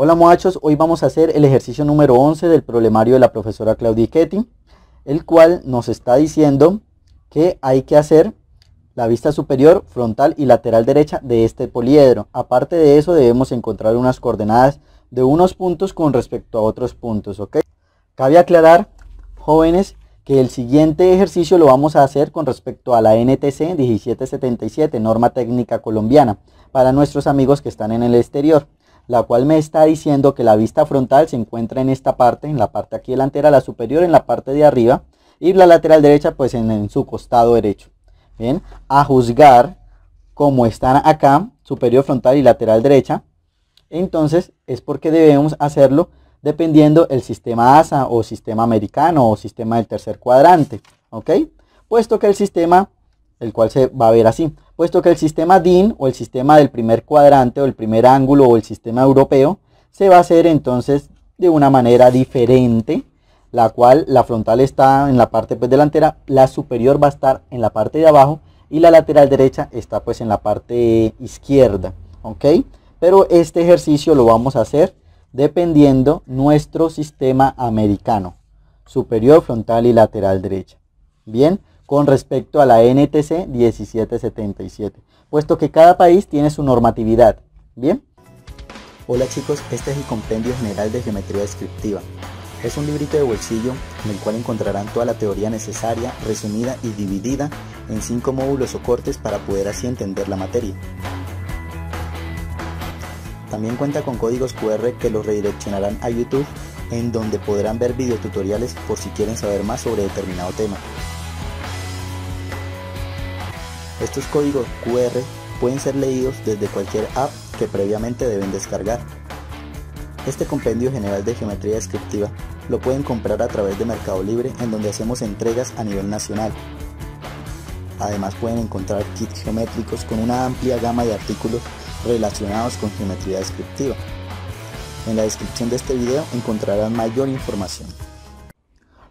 Hola muchachos, hoy vamos a hacer el ejercicio número 11 del problemario de la profesora Claudia Ketty, el cual nos está diciendo que hay que hacer la vista superior, frontal y lateral derecha de este poliedro. Aparte de eso debemos encontrar unas coordenadas de unos puntos con respecto a otros puntos, ¿ok? Cabe aclarar, jóvenes, que el siguiente ejercicio lo vamos a hacer con respecto a la NTC 1777, norma técnica colombiana, para nuestros amigos que están en el exterior la cual me está diciendo que la vista frontal se encuentra en esta parte, en la parte aquí delantera, la superior en la parte de arriba y la lateral derecha pues en, su costado derecho. Bien, a juzgar como están acá, superior frontal y lateral derecha, entonces es porque debemos hacerlo dependiendo el sistema ASA o sistema americano o sistema del tercer cuadrante, ¿ok? Puesto que el sistema el cual se va a ver así, puesto que el sistema DIN o el sistema del primer cuadrante o el primer ángulo o el sistema europeo se va a hacer entonces de una manera diferente, la cual la frontal está en la parte pues, delantera, la superior va a estar en la parte de abajo y la lateral derecha está pues en la parte izquierda, ¿ok? Pero este ejercicio lo vamos a hacer dependiendo nuestro sistema americano, superior, frontal y lateral derecha. Bien, con respecto a la NTC 1777, puesto que cada país tiene su normatividad. ¿Bien? Hola chicos, este es el Compendio General de Geometría Descriptiva. Es un librito de bolsillo en el cual encontrarán toda la teoría necesaria, resumida y dividida en cinco módulos o cortes para poder así entender la materia. También cuenta con códigos QR que los redireccionarán a YouTube en donde podrán ver videotutoriales por si quieren saber más sobre determinado tema. Estos códigos QR pueden ser leídos desde cualquier app que previamente deben descargar. Este compendio general de geometría descriptiva lo pueden comprar a través de Mercado Libre en donde hacemos entregas a nivel nacional. Además pueden encontrar kits geométricos con una amplia gama de artículos relacionados con geometría descriptiva. En la descripción de este video encontrarán mayor información.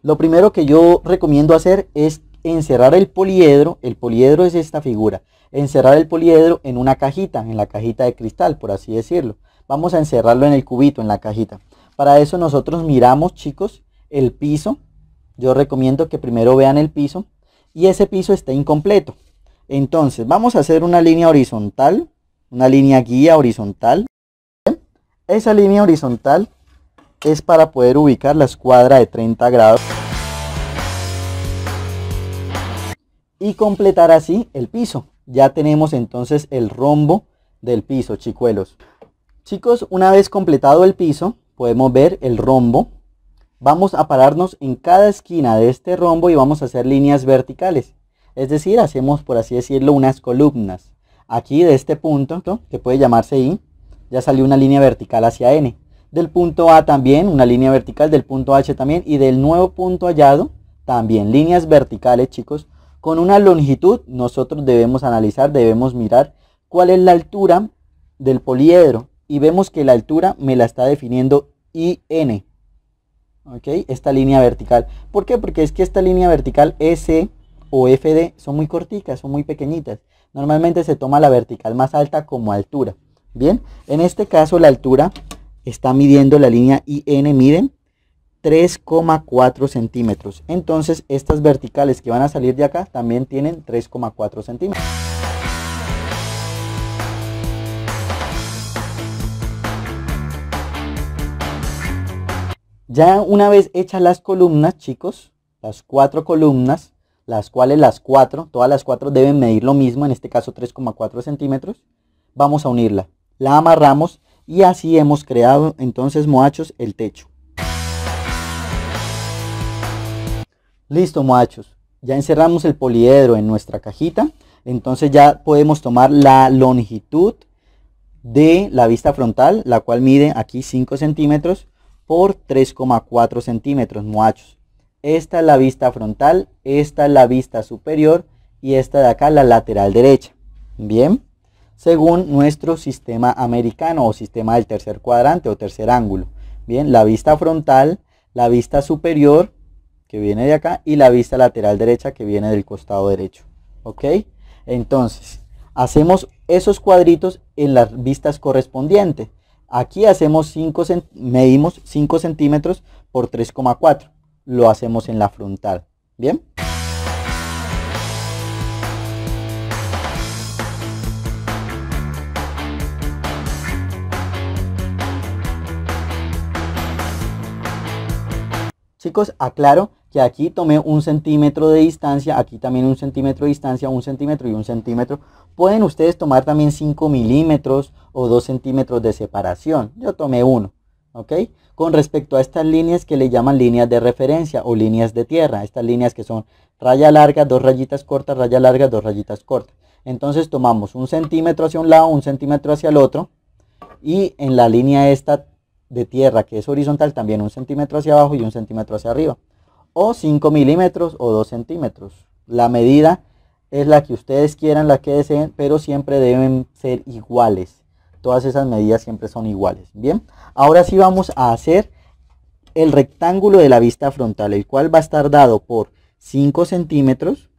Lo primero que yo recomiendo hacer es encerrar el poliedro, el poliedro es esta figura, encerrar el poliedro en una cajita, en la cajita de cristal, por así decirlo. Vamos a encerrarlo en el cubito, en la cajita. Para eso nosotros miramos, chicos, el piso. Yo recomiendo que primero vean el piso y ese piso está incompleto. Entonces, vamos a hacer una línea horizontal, una línea guía horizontal. Esa línea horizontal es para poder ubicar la escuadra de 30 grados. y completar así el piso. Ya tenemos entonces el rombo del piso, chicuelos. Chicos, una vez completado el piso, podemos ver el rombo. Vamos a pararnos en cada esquina de este rombo y vamos a hacer líneas verticales. Es decir, hacemos, por así decirlo, unas columnas. Aquí de este punto, que puede llamarse I, ya salió una línea vertical hacia N. Del punto A también, una línea vertical, del punto H también, y del nuevo punto hallado, también líneas verticales, chicos, con una longitud nosotros debemos analizar, debemos mirar cuál es la altura del poliedro y vemos que la altura me la está definiendo IN. ¿Ok? Esta línea vertical. ¿Por qué? Porque es que esta línea vertical S o FD son muy corticas, son muy pequeñitas. Normalmente se toma la vertical más alta como altura. Bien, en este caso la altura está midiendo la línea IN, miren, 3,4 centímetros. Entonces estas verticales que van a salir de acá también tienen 3,4 centímetros. Ya una vez hechas las columnas, chicos, las cuatro columnas, las cuales las cuatro, todas las cuatro deben medir lo mismo, en este caso 3,4 centímetros, vamos a unirla. La amarramos y así hemos creado entonces, moachos, el techo. Listo, muchachos. Ya encerramos el poliedro en nuestra cajita. Entonces ya podemos tomar la longitud de la vista frontal, la cual mide aquí 5 centímetros por 3,4 centímetros, muchachos. Esta es la vista frontal, esta es la vista superior y esta de acá la lateral derecha. Bien, según nuestro sistema americano o sistema del tercer cuadrante o tercer ángulo. Bien, la vista frontal, la vista superior que viene de acá y la vista lateral derecha que viene del costado derecho. ¿Ok? Entonces, hacemos esos cuadritos en las vistas correspondientes. Aquí hacemos 5 medimos 5 centímetros por 3,4. Lo hacemos en la frontal. ¿Bien? Chicos, aclaro que aquí tomé un centímetro de distancia, aquí también un centímetro de distancia, un centímetro y un centímetro. Pueden ustedes tomar también 5 milímetros o 2 centímetros de separación. Yo tomé uno, ¿ok? Con respecto a estas líneas que le llaman líneas de referencia o líneas de tierra. Estas líneas que son raya larga, dos rayitas cortas, raya larga, dos rayitas cortas. Entonces tomamos un centímetro hacia un lado, un centímetro hacia el otro. Y en la línea esta de tierra que es horizontal también un centímetro hacia abajo y un centímetro hacia arriba. O 5 milímetros o 2 centímetros. La medida es la que ustedes quieran, la que deseen, pero siempre deben ser iguales. Todas esas medidas siempre son iguales. Bien, ahora sí vamos a hacer el rectángulo de la vista frontal, el cual va a estar dado por 5 centímetros.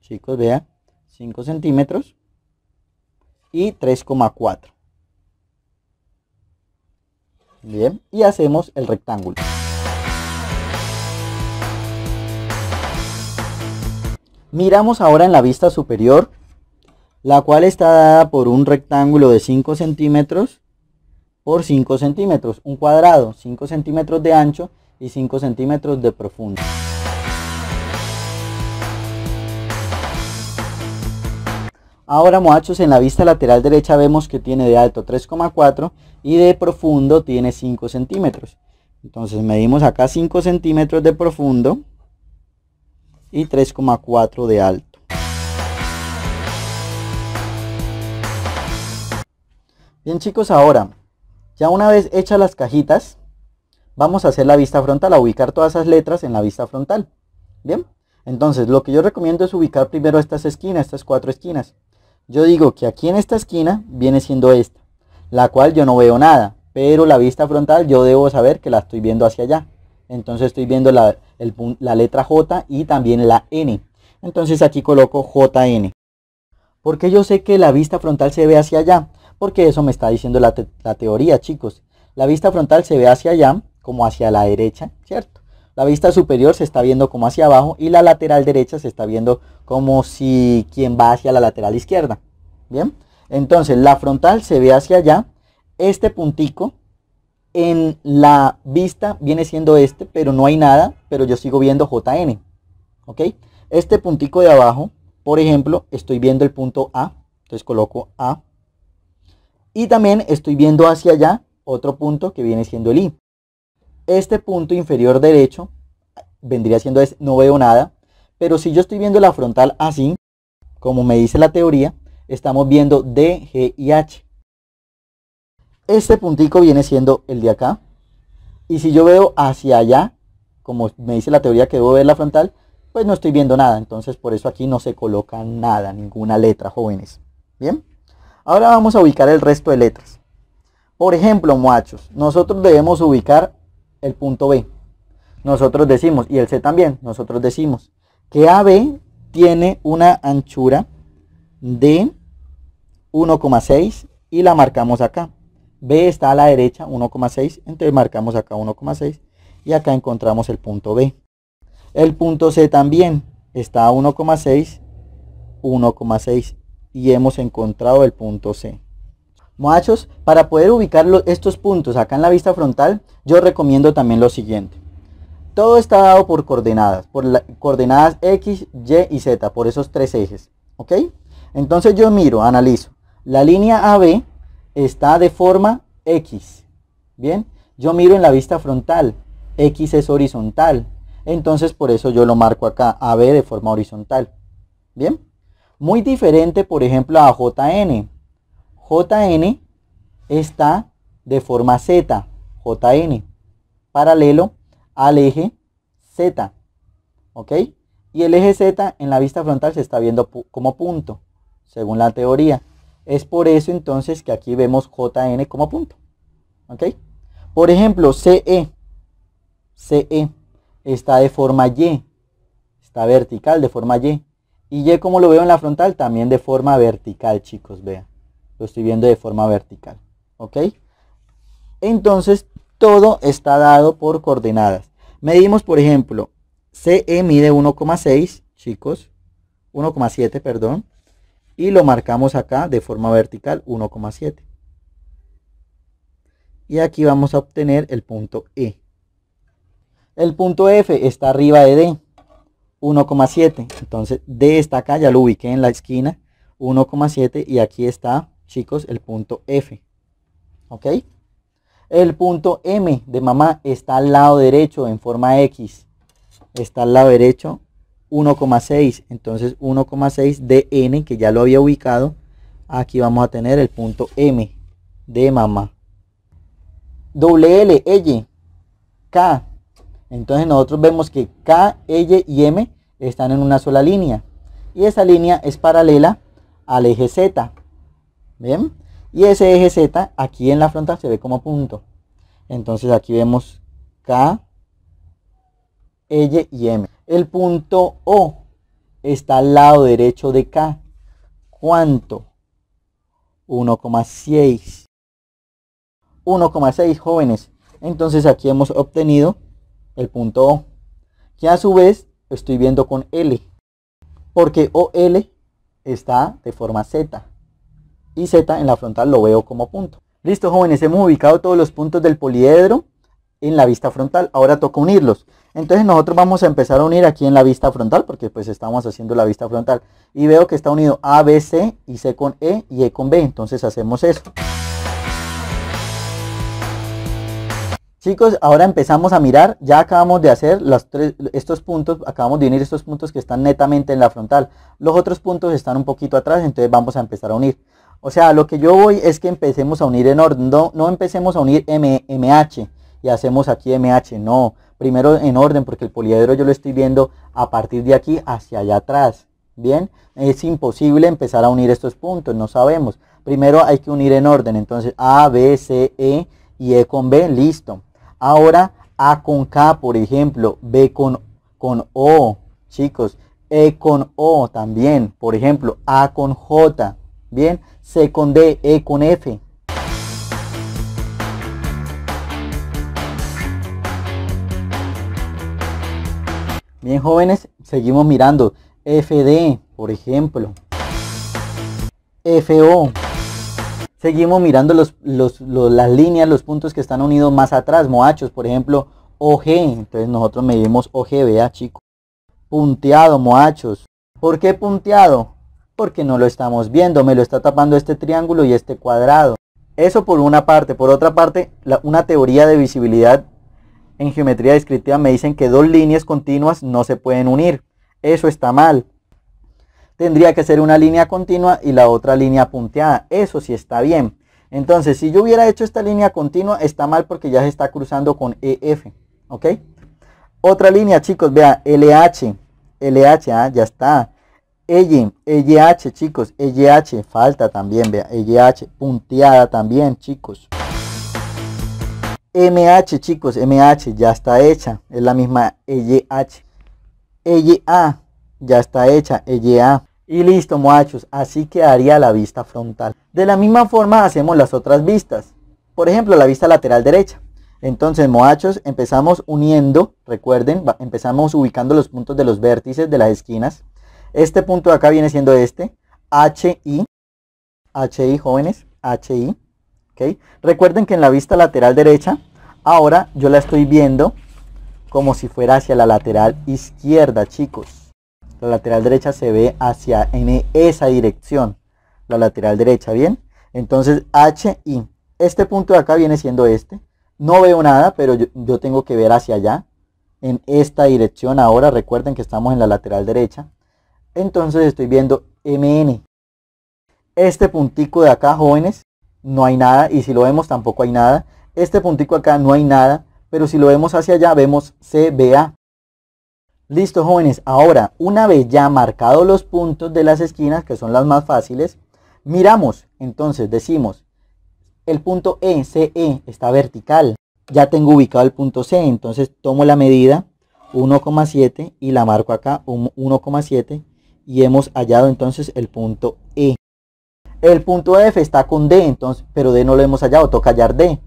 Chicos, vean, 5 centímetros y 3,4. Bien, y hacemos el rectángulo. Miramos ahora en la vista superior, la cual está dada por un rectángulo de 5 centímetros por 5 centímetros, un cuadrado, 5 centímetros de ancho y 5 centímetros de profundo. Ahora, muchachos, en la vista lateral derecha vemos que tiene de alto 3,4 y de profundo tiene 5 centímetros. Entonces medimos acá 5 centímetros de profundo y 3,4 de alto. Bien chicos, ahora, ya una vez hechas las cajitas, vamos a hacer la vista frontal, a ubicar todas esas letras en la vista frontal. Bien, entonces lo que yo recomiendo es ubicar primero estas esquinas, estas cuatro esquinas. Yo digo que aquí en esta esquina viene siendo esta, la cual yo no veo nada, pero la vista frontal yo debo saber que la estoy viendo hacia allá. Entonces estoy viendo la, letra J y también la N. Entonces aquí coloco JN. Porque yo sé que la vista frontal se ve hacia allá? Porque eso me está diciendo la teoría, chicos. La vista frontal se ve hacia allá, como hacia la derecha, ¿cierto? La vista superior se está viendo como hacia abajo y la lateral derecha se está viendo como si quien va hacia la lateral izquierda. Bien, entonces la frontal se ve hacia allá. Este puntico en la vista viene siendo este, pero no hay nada, pero yo sigo viendo JN. ¿Ok? Este puntico de abajo, por ejemplo, estoy viendo el punto A, entonces coloco A. Y también estoy viendo hacia allá otro punto que viene siendo el I. Este punto inferior derecho vendría siendo es no veo nada, pero si yo estoy viendo la frontal así, como me dice la teoría, estamos viendo D, G y H. Este puntico viene siendo el de acá. Y si yo veo hacia allá, como me dice la teoría que debo ver la frontal, pues no estoy viendo nada. Entonces por eso aquí no se coloca nada, ninguna letra, jóvenes. Bien, ahora vamos a ubicar el resto de letras. Por ejemplo, muchachos, nosotros debemos ubicar el punto B. Nosotros decimos, y el C también, nosotros decimos que AB tiene una anchura de 1,6 y la marcamos acá. B está a la derecha, 1,6, entonces marcamos acá 1,6 y acá encontramos el punto B. El punto C también está a 1,6, 1,6 y hemos encontrado el punto C. Muchachos, para poder ubicar estos puntos acá en la vista frontal, yo recomiendo también lo siguiente. Todo está dado por coordenadas, por coordenadas X, Y y Z, por esos tres ejes. ¿Ok? Entonces yo miro, analizo. La línea AB está de forma X. Bien, yo miro en la vista frontal. X es horizontal. Entonces por eso yo lo marco acá, AB de forma horizontal. Bien, muy diferente por ejemplo a JN. JN está de forma Z, JN, paralelo al eje Z, ¿ok? Y el eje Z en la vista frontal se está viendo como punto, según la teoría. Es por eso entonces que aquí vemos JN como punto, ¿ok? Por ejemplo, CE, CE está de forma Y, está vertical de forma Y. Y Y como lo veo en la frontal, también de forma vertical, chicos, vean lo estoy viendo de forma vertical. ¿Ok? Entonces, todo está dado por coordenadas. Medimos, por ejemplo, CE mide 1,6, chicos, 1,7, perdón, y lo marcamos acá de forma vertical, 1,7. Y aquí vamos a obtener el punto E. El punto F está arriba de D, 1,7. Entonces, D está acá, ya lo ubiqué en la esquina, 1,7 y aquí está chicos, el punto F. ¿Ok? El punto M de mamá está al lado derecho en forma X. Está al lado derecho 1,6. Entonces 1,6 de N, que ya lo había ubicado. Aquí vamos a tener el punto M de mamá. Doble L, L, K. Entonces nosotros vemos que K, L y M están en una sola línea. Y esa línea es paralela al eje Z. ¿Bien? Y ese eje Z aquí en la frontal se ve como punto. Entonces aquí vemos K, L y M. El punto O está al lado derecho de K. ¿Cuánto? 1,6. 1,6 jóvenes. Entonces aquí hemos obtenido el punto O, que a su vez estoy viendo con L, porque OL está de forma Z y Z en la frontal lo veo como punto. Listo jóvenes, hemos ubicado todos los puntos del poliedro en la vista frontal. Ahora toca unirlos. Entonces nosotros vamos a empezar a unir aquí en la vista frontal porque pues estamos haciendo la vista frontal. Y veo que está unido A, B, C y C con E y E con B. Entonces hacemos eso. Chicos, ahora empezamos a mirar, ya acabamos de hacer tres, estos puntos, acabamos de unir estos puntos que están netamente en la frontal. Los otros puntos están un poquito atrás, entonces vamos a empezar a unir. O sea, lo que yo voy es que empecemos a unir en orden. No, empecemos a unir MH y hacemos aquí MH. No, primero en orden porque el poliedro yo lo estoy viendo a partir de aquí hacia allá atrás. Bien, es imposible empezar a unir estos puntos, no sabemos. Primero hay que unir en orden, entonces A, B, C, E y E con B, listo. Ahora A con K, por ejemplo, B con, con O, chicos, E con O también, por ejemplo, A con J, Bien, C con D, E con F. Bien, jóvenes, seguimos mirando. FD, por ejemplo. FO. Seguimos mirando las líneas, los puntos que están unidos más atrás. Moachos, por ejemplo, OG. Entonces nosotros medimos OG, vea chicos. Punteado, moachos. ¿Por qué punteado? porque no lo estamos viendo, me lo está tapando este triángulo y este cuadrado. Eso por una parte. Por otra parte, una teoría de visibilidad en geometría descriptiva me dicen que dos líneas continuas no se pueden unir. Eso está mal. Tendría que ser una línea continua y la otra línea punteada. Eso sí está bien. Entonces, si yo hubiera hecho esta línea continua, está mal porque ya se está cruzando con EF. ¿Ok? Otra línea, chicos, vea, LH. LH, ah, ya está. L, EYH chicos, LH, e falta también, vea, EYH, punteada también, chicos. MH, chicos, MH, ya está hecha, es la misma LH. E e a ya está hecha, a Y listo, moachos, así quedaría la vista frontal. De la misma forma hacemos las otras vistas. Por ejemplo, la vista lateral derecha. Entonces, moachos empezamos uniendo, recuerden, empezamos ubicando los puntos de los vértices de las esquinas. Este punto de acá viene siendo este, HI, HI jóvenes, HI. ¿okay? Recuerden que en la vista lateral derecha, ahora yo la estoy viendo como si fuera hacia la lateral izquierda, chicos. La lateral derecha se ve hacia en esa dirección, la lateral derecha, ¿bien? Entonces HI, este punto de acá viene siendo este. No veo nada, pero yo tengo que ver hacia allá, en esta dirección ahora. Recuerden que estamos en la lateral derecha entonces estoy viendo MN. Este puntico de acá, jóvenes, no hay nada. Y si lo vemos, tampoco hay nada. Este puntico acá no hay nada. Pero si lo vemos hacia allá, vemos CBA. Listo, jóvenes. Ahora, una vez ya marcados los puntos de las esquinas, que son las más fáciles, miramos. Entonces decimos, el punto E, CE, está vertical. Ya tengo ubicado el punto C. Entonces tomo la medida 1,7 y la marco acá 1,7 y hemos hallado entonces el punto E. El punto F está con D, entonces, pero D no lo hemos hallado, toca hallar D.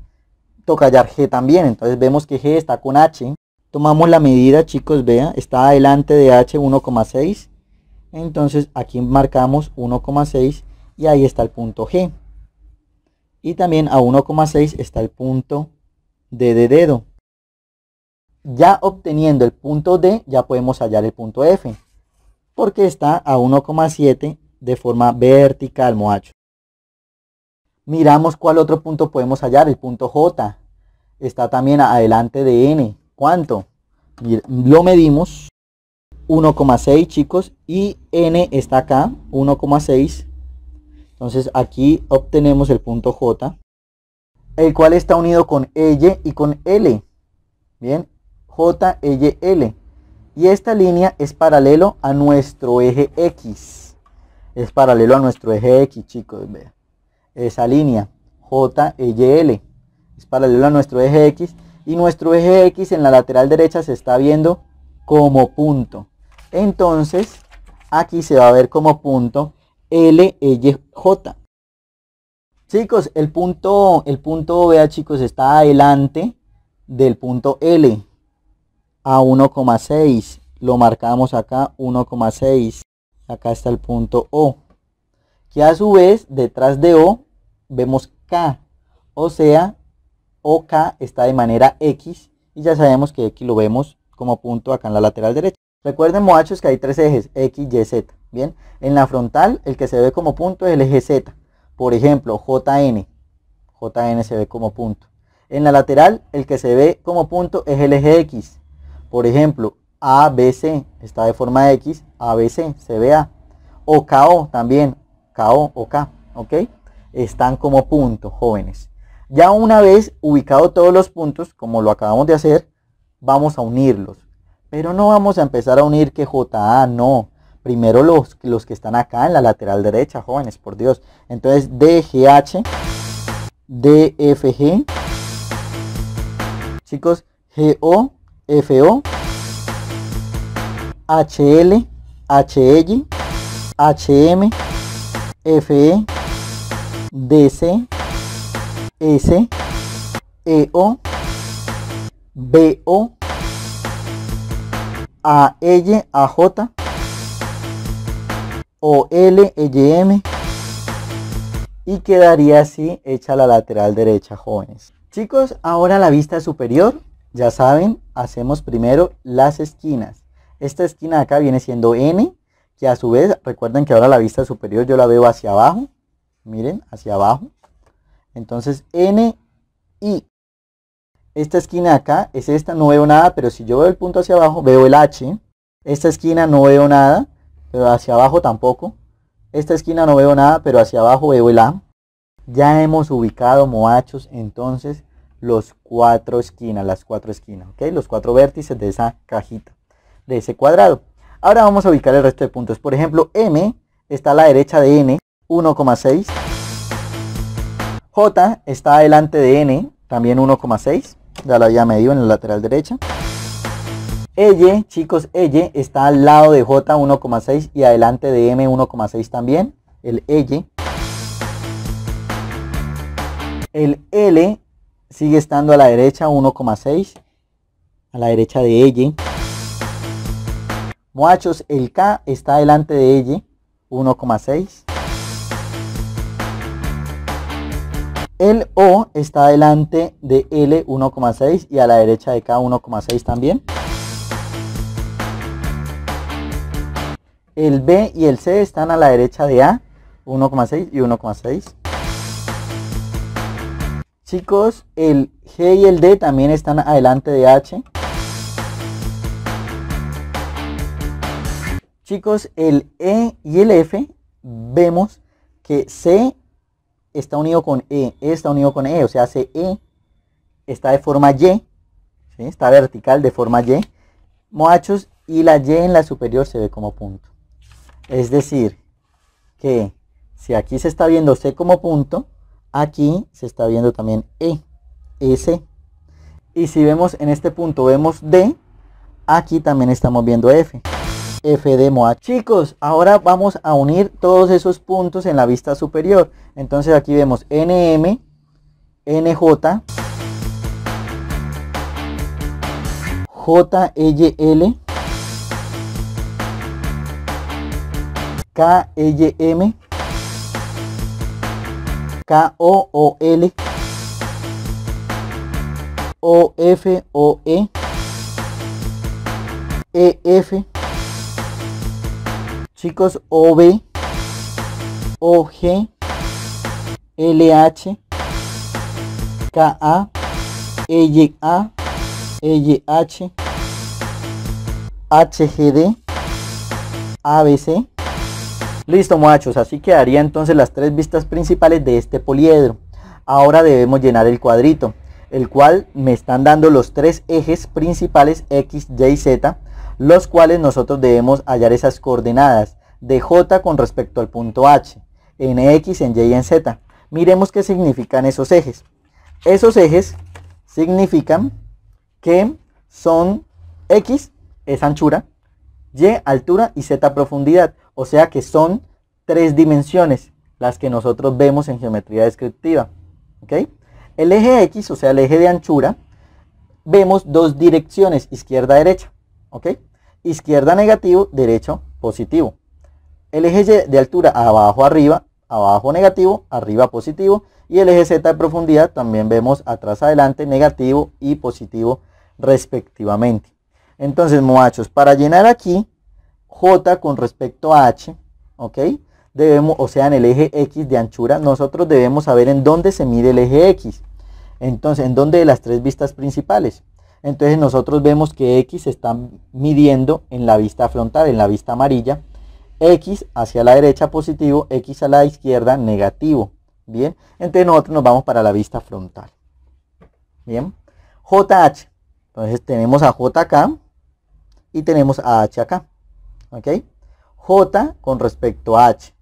Toca hallar G también, entonces vemos que G está con H. Tomamos la medida, chicos, vea, está adelante de H 1,6. Entonces aquí marcamos 1,6 y ahí está el punto G. Y también a 1,6 está el punto D de dedo. Ya obteniendo el punto D, ya podemos hallar el punto F porque está a 1,7 de forma vertical, moacho. Miramos cuál otro punto podemos hallar, el punto J. Está también adelante de N. ¿Cuánto? Lo medimos 1,6 chicos y N está acá 1,6. Entonces aquí obtenemos el punto J, el cual está unido con Y y con L. Bien, J, Y, L y esta línea es paralelo a nuestro eje X. Es paralelo a nuestro eje X, chicos, vean. Esa línea, J, e L. es paralelo a nuestro eje X y nuestro eje X en la lateral derecha se está viendo como punto. Entonces, aquí se va a ver como punto e J. Chicos, el punto, el punto, vea chicos, está adelante del punto L a 1,6. Lo marcamos acá 1,6. Acá está el punto O. Que a su vez, detrás de O, vemos K. O sea, OK está de manera X. Y ya sabemos que X lo vemos como punto acá en la lateral derecha. Recuerden, muchachos, que hay tres ejes, X, Y, Z. Bien, en la frontal, el que se ve como punto es el eje Z. Por ejemplo, JN. JN se ve como punto. En la lateral, el que se ve como punto es el eje X. Por ejemplo, ABC está de forma de X, ABC, CBA. O KO también, KO o K, ¿ok? Están como punto, jóvenes. Ya una vez ubicado todos los puntos, como lo acabamos de hacer, vamos a unirlos. Pero no vamos a empezar a unir que JA, no. Primero los, los que están acá en la lateral derecha, jóvenes, por Dios. Entonces, DGH, DFG, chicos, GO, FO, HL, HL, HM, FE, DC, S, EO, BO, AL, e, AJ, OL, LM, e, y quedaría así hecha la lateral derecha, jóvenes. Chicos, ahora la vista superior ya saben, hacemos primero las esquinas. Esta esquina de acá viene siendo N, que a su vez, recuerden que ahora la vista superior yo la veo hacia abajo. Miren, hacia abajo. Entonces, N, y Esta esquina de acá es esta, no veo nada, pero si yo veo el punto hacia abajo, veo el H. Esta esquina no veo nada, pero hacia abajo tampoco. Esta esquina no veo nada, pero hacia abajo veo el A. Ya hemos ubicado moachos entonces los cuatro esquinas, las cuatro esquinas, ¿ok? Los cuatro vértices de esa cajita, de ese cuadrado. Ahora vamos a ubicar el resto de puntos. Por ejemplo, M está a la derecha de N, 1,6. J está adelante de N, también 1,6. Ya lo había medido en la lateral derecha. Y, chicos, Y está al lado de J, 1,6 y adelante de M, 1,6 también. El Y. El L sigue estando a la derecha 1,6 a la derecha de ella muchachos el K está delante de ella 1,6 el O está delante de L 1,6 y a la derecha de K 1,6 también el B y el C están a la derecha de A 1,6 y 1,6 Chicos, el G y el D también están adelante de H. Chicos, el E y el F vemos que C está unido con E, E está unido con E, o sea, CE está de forma Y, está vertical de forma Y, Moachos y la Y en la superior se ve como punto. Es decir, que si aquí se está viendo C como punto, Aquí se está viendo también E, S. Y si vemos en este punto, vemos D, aquí también estamos viendo F. F de MOA. Chicos, ahora vamos a unir todos esos puntos en la vista superior. Entonces aquí vemos NM, NJ, JL, e, KLM, e, K, O, O, L, O, F, O, E, E, F, chicos, O, B, O, G, L, H, K, A, E, Y, A, E, Y, H, H, G, D, A, B, C, Listo muchachos, así quedaría entonces las tres vistas principales de este poliedro. Ahora debemos llenar el cuadrito, el cual me están dando los tres ejes principales X, Y y Z, los cuales nosotros debemos hallar esas coordenadas de J con respecto al punto H, en X, en Y y en Z. Miremos qué significan esos ejes. Esos ejes significan que son X es anchura, Y altura y Z profundidad. O sea que son tres dimensiones las que nosotros vemos en geometría descriptiva. El eje X, o sea, el eje de anchura, vemos dos direcciones, izquierda-derecha. Izquierda negativo, derecho positivo. El eje Y de altura abajo-arriba, abajo negativo, arriba positivo. Y el eje Z de profundidad también vemos atrás-adelante negativo y positivo respectivamente. Entonces, muchachos, para llenar aquí J con respecto a H, ¿ok? Debemos, o sea, en el eje X de anchura, nosotros debemos saber en dónde se mide el eje X. Entonces, en dónde de las tres vistas principales. Entonces, nosotros vemos que X está midiendo en la vista frontal, en la vista amarilla. X hacia la derecha positivo, X a la izquierda negativo. Bien, entonces nosotros nos vamos para la vista frontal. Bien, JH. Entonces tenemos a J acá y tenemos a H acá. ¿ok? J con respecto a H.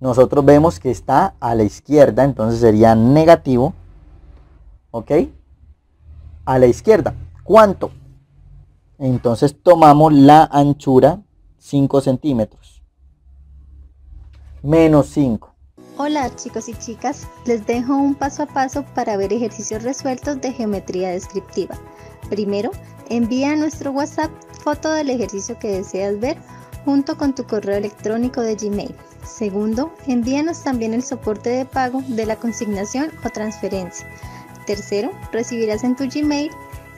Nosotros vemos que está a la izquierda, entonces sería negativo, ¿ok? A la izquierda. ¿Cuánto? Entonces tomamos la anchura 5 centímetros. Menos 5. Hola chicos y chicas, les dejo un paso a paso para ver ejercicios resueltos de geometría descriptiva. Primero, envía a nuestro WhatsApp foto del ejercicio que deseas ver junto con tu correo electrónico de Gmail. Segundo, envíanos también el soporte de pago de la consignación o transferencia. Tercero, recibirás en tu Gmail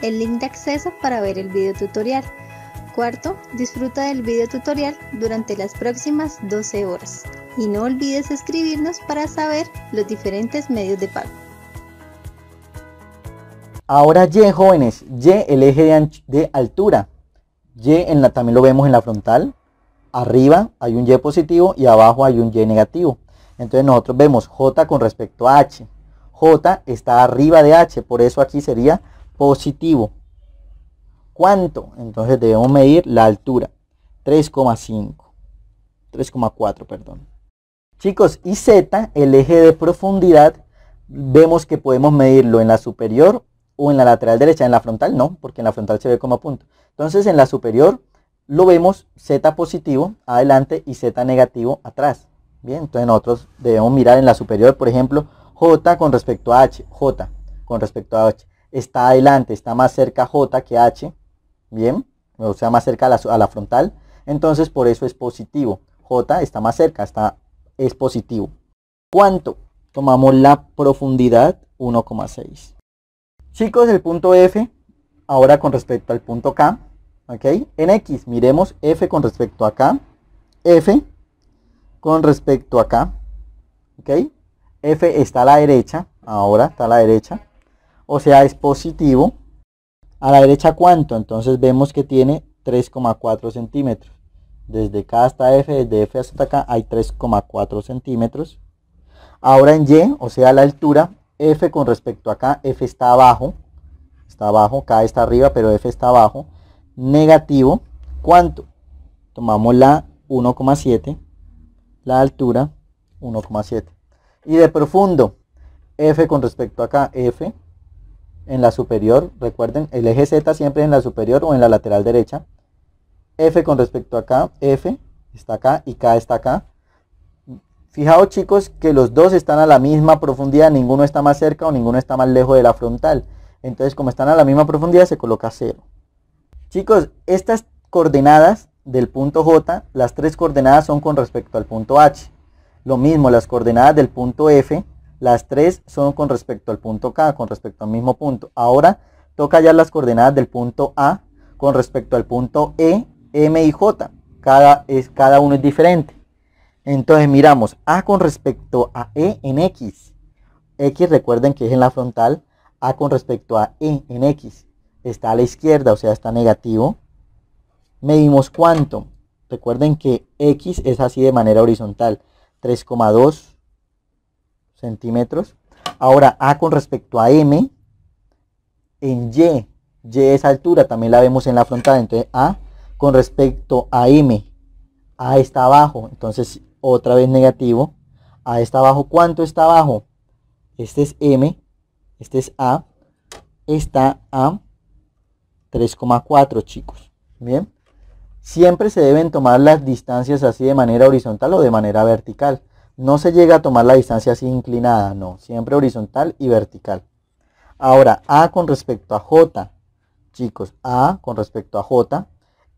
el link de acceso para ver el video tutorial. Cuarto, disfruta del video tutorial durante las próximas 12 horas y no olvides escribirnos para saber los diferentes medios de pago. Ahora Y jóvenes, Y el eje de, altura, Y también lo vemos en la frontal, arriba hay un Y positivo y abajo hay un Y negativo. Entonces nosotros vemos J con respecto a H. J está arriba de H, por eso aquí sería positivo. ¿Cuánto? Entonces debemos medir la altura. 3,5. 3,4, perdón. Chicos, y Z, el eje de profundidad, vemos que podemos medirlo en la superior o en la lateral derecha. En la frontal no, porque en la frontal se ve como punto. Entonces en la superior lo vemos Z positivo adelante y Z negativo atrás. Bien, entonces nosotros debemos mirar en la superior, por ejemplo, J con respecto a H, J con respecto a H. Está adelante, está más cerca J que H, bien, o sea, más cerca a la, a la frontal. Entonces, por eso es positivo. J está más cerca, está, es positivo. ¿Cuánto? Tomamos la profundidad 1,6. Chicos, el punto F, ahora con respecto al punto K, en X miremos F con respecto a acá. F con respecto a acá. F está a la derecha. Ahora está a la derecha. O sea, es positivo. ¿A la derecha cuánto? Entonces vemos que tiene 3,4 centímetros. Desde K hasta F, desde F hasta acá hay 3,4 centímetros. Ahora en Y, o sea, la altura, F con respecto a K, F está abajo. Está abajo, K está arriba, pero F está abajo negativo, ¿cuánto? Tomamos la 1,7, la altura 1,7. Y de profundo, F con respecto a acá, F en la superior, recuerden, el eje Z siempre en la superior o en la lateral derecha. F con respecto a acá, F está acá y K está acá. Fijaos chicos que los dos están a la misma profundidad, ninguno está más cerca o ninguno está más lejos de la frontal. Entonces como están a la misma profundidad se coloca cero Chicos, estas coordenadas del punto J, las tres coordenadas son con respecto al punto H. Lo mismo, las coordenadas del punto F, las tres son con respecto al punto K, con respecto al mismo punto. Ahora toca hallar las coordenadas del punto A con respecto al punto E, M y J. Cada, es, cada uno es diferente. Entonces miramos A con respecto a E en X. X recuerden que es en la frontal. A con respecto a E en X está a la izquierda, o sea, está negativo. Medimos cuánto. Recuerden que X es así de manera horizontal, 3,2 centímetros. Ahora A con respecto a M, en Y, Y es altura, también la vemos en la frontal, entonces A con respecto a M, A está abajo, entonces otra vez negativo. A está abajo, ¿cuánto está abajo? Este es M, este es A, está A, 3,4 chicos. Bien, siempre se deben tomar las distancias así de manera horizontal o de manera vertical. No se llega a tomar la distancia así inclinada, no, siempre horizontal y vertical. Ahora, A con respecto a J, chicos, A con respecto a J.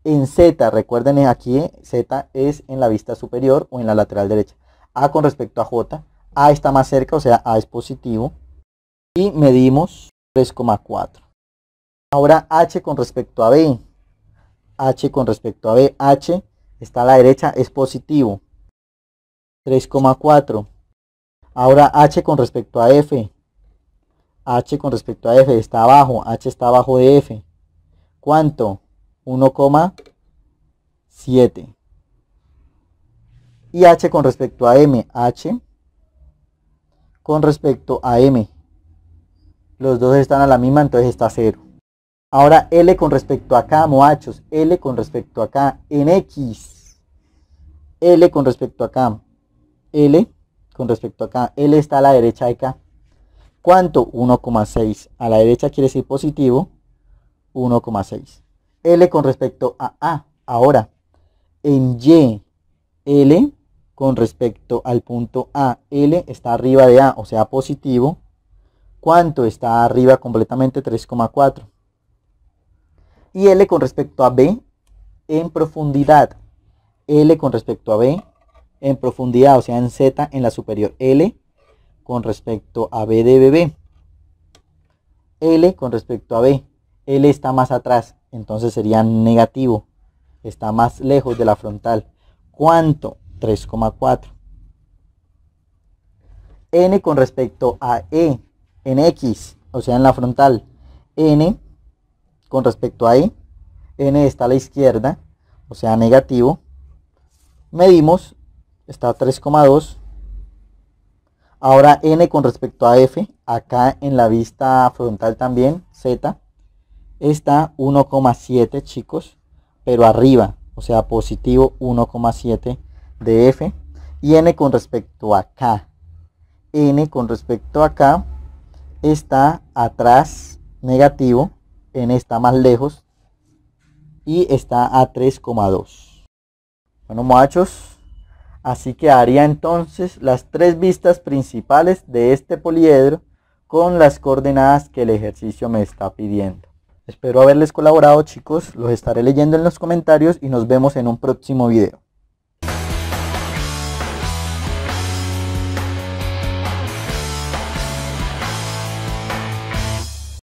En Z, recuerden aquí, Z es en la vista superior o en la lateral derecha. A con respecto a J, A está más cerca, o sea, A es positivo. Y medimos 3,4. Ahora H con respecto a B. H con respecto a B. H está a la derecha, es positivo. 3,4. Ahora H con respecto a F. H con respecto a F está abajo. H está abajo de F. ¿Cuánto? 1,7. Y H con respecto a M. H con respecto a M. Los dos están a la misma, entonces está cero. Ahora L con respecto a K, moachos. L con respecto a acá en X. L con respecto a K. L con respecto a K. L está a la derecha de K. ¿Cuánto? 1,6. A la derecha quiere decir positivo. 1,6. L con respecto a A. Ahora, en Y, L con respecto al punto A. L está arriba de A, o sea, positivo. ¿Cuánto está arriba completamente? 3,4 y L con respecto a B en profundidad. L con respecto a B en profundidad, o sea, en Z en la superior. L con respecto a B de BB. L con respecto a B. L está más atrás, entonces sería negativo. Está más lejos de la frontal. ¿Cuánto? 3,4. N con respecto a E en X, o sea, en la frontal. N con respecto a I, e, N está a la izquierda, o sea negativo, medimos, está 3,2, ahora N con respecto a F, acá en la vista frontal también, Z, está 1,7 chicos, pero arriba, o sea positivo 1,7 de F, y N con respecto a K, N con respecto a K está atrás negativo en esta más lejos y está a 3,2 bueno muchachos así que haría entonces las tres vistas principales de este poliedro con las coordenadas que el ejercicio me está pidiendo espero haberles colaborado chicos los estaré leyendo en los comentarios y nos vemos en un próximo video